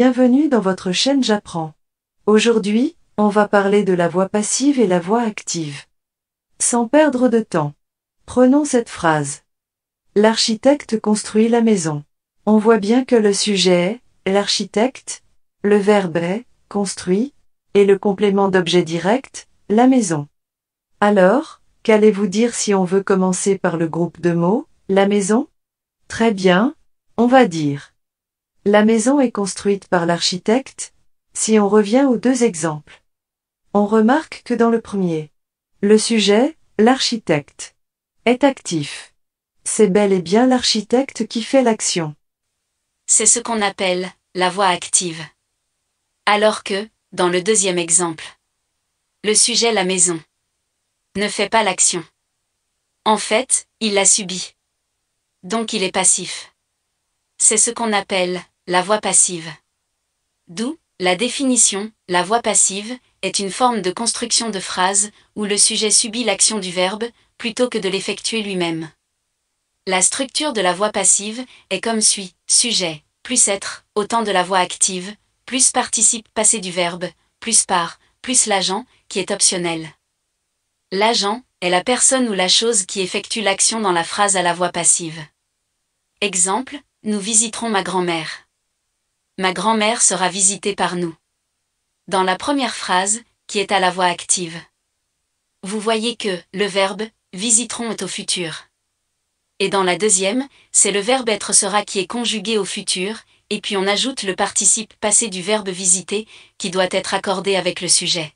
Bienvenue dans votre chaîne J'apprends. Aujourd'hui, on va parler de la voix passive et la voix active. Sans perdre de temps. Prenons cette phrase. L'architecte construit la maison. On voit bien que le sujet est l'architecte, le verbe est construit et le complément d'objet direct, la maison. Alors, qu'allez-vous dire si on veut commencer par le groupe de mots, la maison Très bien, on va dire la maison est construite par l'architecte, si on revient aux deux exemples. On remarque que dans le premier, le sujet, l'architecte, est actif. C'est bel et bien l'architecte qui fait l'action. C'est ce qu'on appelle la voix active. Alors que, dans le deuxième exemple, le sujet la maison ne fait pas l'action. En fait, il la subit. Donc il est passif. C'est ce qu'on appelle la voix passive. D'où la définition, la voix passive, est une forme de construction de phrase où le sujet subit l'action du verbe plutôt que de l'effectuer lui-même. La structure de la voix passive est comme suit sujet, plus être, autant de la voix active, plus participe passé du verbe, plus part, plus l'agent, qui est optionnel. L'agent est la personne ou la chose qui effectue l'action dans la phrase à la voix passive. Exemple, nous visiterons ma grand-mère. Ma grand-mère sera visitée par nous. Dans la première phrase, qui est à la voix active. Vous voyez que le verbe visiteront est au futur. Et dans la deuxième, c'est le verbe être sera qui est conjugué au futur, et puis on ajoute le participe passé du verbe visiter, qui doit être accordé avec le sujet.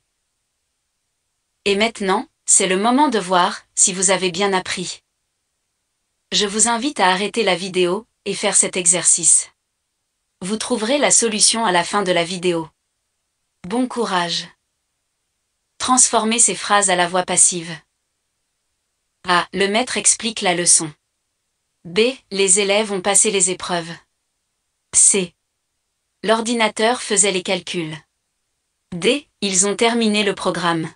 Et maintenant, c'est le moment de voir si vous avez bien appris. Je vous invite à arrêter la vidéo, et faire cet exercice. Vous trouverez la solution à la fin de la vidéo. Bon courage. Transformez ces phrases à la voix passive. A. Le maître explique la leçon. B. Les élèves ont passé les épreuves. C. L'ordinateur faisait les calculs. D. Ils ont terminé le programme.